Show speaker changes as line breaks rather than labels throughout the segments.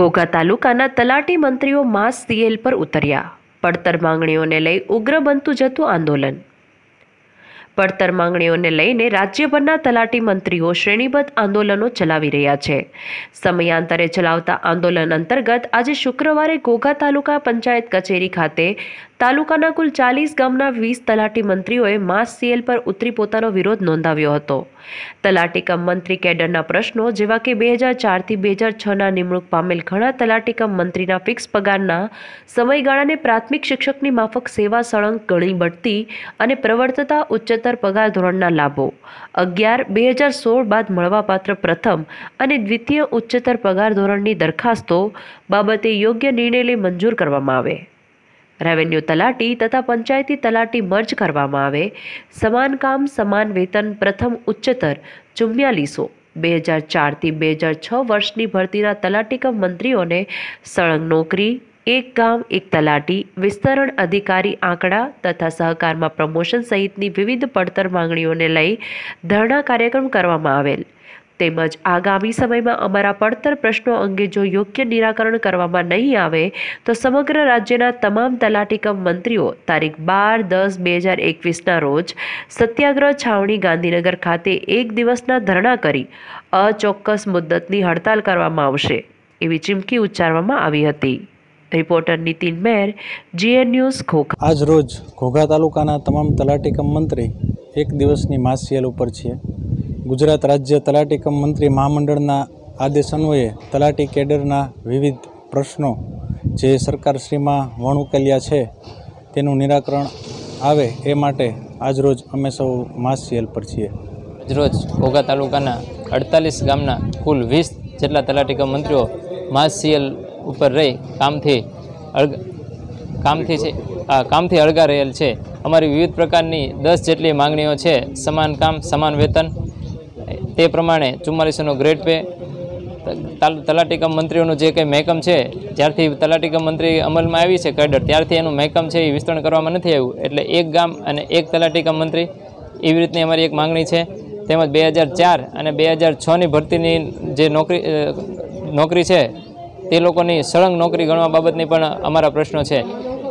ઘોઘા તાલુકાના તલાટી મંત્રીઓ માસ સીએલ પર ઉતર્યા પડતર માંગણીઓને લઈ ઉગ્ર બનતું જતું આંદોલન પડતર માંગણીઓને લઈને રાજ્યભરના તલાટી મંત્રીઓ શ્રેણીબદ્ધ આંદોલનો ચલાવી રહ્યા છે સમયાંતરે ચલાવતા આંદોલન અંતર્ગત આજે શુક્રવારે ઘોઘા તાલુકા પંચાયત કચેરી ખાતે તાલુકાના કુલ ચાલીસ ગામના વીસ તલાટી મંત્રીઓએ માસ સીએલ પર ઉતરી પોતાનો વિરોધ નોંધાવ્યો હતો તલાટી કમ મંત્રી કેડરના પ્રશ્નો જેવા કે બે હજાર ચારથી બે હજાર છના નિમણૂક પામેલ ઘણા તલાટી કમ મંત્રીના ફિક્સ પગારના સમયગાળાને પ્રાથમિક શિક્ષકની માફક સેવા સળંગ ગણી બઢતી અને પ્રવર્તતા ઉચ્ચતર પગાર ધોરણના લાભો અગિયાર બે હજાર સોળ બાદ મળવાપાત્ર પ્રથમ અને દ્વિતીય ઉચ્ચતર પગાર ધોરણની દરખાસ્તો બાબતે યોગ્ય નિર્ણય લઈ મંજૂર કરવામાં આવે રેવન્યુ તલાટી તથા પંચાયતી તલાટી મર્જ કરવામાં આવે સમાન કામ સમાન વેતન પ્રથમ ઉચ્ચતર ચુમ્યાલીસો બે હજાર ચારથી બે હજાર છ વર્ષની ભરતીના તલાટીકમ મંત્રીઓને સળંગ નોકરી એક ગામ એક તલાટી વિસ્તરણ અધિકારી આંકડા તથા સહકારમાં પ્રમોશન સહિતની વિવિધ પડતર માંગણીઓને લઈ ધરણા કાર્યક્રમ કરવામાં આવેલ તેમજ આગામી સમયમાં અમારા પડતર પ્રશ્નો અંગે જો યોગ્ય નિરાકરણ કરવામાં નહીં આવે તો સમગ્ર રાજ્યના તમામ તલાટીકમ મંત્રીઓ તારીખ બાર દસ બે હજાર એકવીસના રોજ સત્યાગ્રહ છાવણી ગાંધીનગર ખાતે એક દિવસના ધરણા કરી અચોક્કસ મુદ્દતની હડતાલ કરવામાં આવશે એવી ચીમકી ઉચ્ચારવામાં આવી હતી reporter Nitin Mer GN news ખોખા આજ રોજ ઘોઘા તાલુકાના તમામ તલાટીકમ મંત્રી
એક દિવસની માસિયલ ઉપર છીએ ગુજરાત રાજ્ય તલાટી કમ મંત્રી મહામંડળના આદેશ અન્વયે તલાટી કેડરના વિવિધ પ્રશ્નો જે સરકારશ્રીમાં વણ ઉકેલ્યા છે તેનું નિરાકરણ આવે એ માટે આજરોજ અમે સૌ માસસીએલ પર છીએ આજરોજ ઘોઘા તાલુકાના અડતાલીસ ગામના કુલ
વીસ જેટલા તલાટીકમ મંત્રીઓ માસસીએલ ઉપર રહી કામથી અળગ કામથી છે આ કામથી અળગા રહેલ છે અમારી વિવિધ પ્રકારની દસ જેટલી માંગણીઓ છે સમાન કામ સમાન વેતન તે પ્રમાણે ચુમ્માલીસોનો ગ્રેડ પે તલાટીકમ મંત્રીઓનું જે કંઈ મહેકમ છે જ્યારથી તલાટીકમ મંત્રી અમલમાં આવી છે કડર ત્યારથી એનું મહેકમ છે એ વિસ્તરણ કરવામાં નથી આવ્યું એટલે એક ગામ અને એક તલાટીકમ મંત્રી એવી રીતની અમારી એક માગણી છે તેમજ બે હજાર ચાર અને બે હજાર છની ભરતીની જે નોકરી નોકરી છે તે લોકોની સળંગ નોકરી ગણવા બાબતની પણ અમારા પ્રશ્નો છે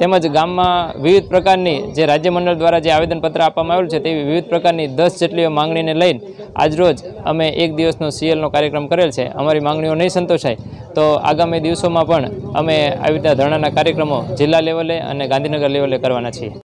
તેમજ ગામમાં વિવિધ પ્રકારની જે રાજ્યમંડળ દ્વારા જે આવેદનપત્ર આપવામાં આવેલું છે તેવી વિવિધ પ્રકારની દસ જેટલીઓ માંગણીને લઈને આજરોજ અમે એક દિવસનો સીએલનો કાર્યક્રમ કરેલ છે અમારી માંગણીઓ નહીં સંતોષાય તો આગામી દિવસોમાં પણ અમે આવી રીતના ધરણાના કાર્યક્રમો જિલ્લા લેવલે અને ગાંધીનગર લેવલે કરવાના છીએ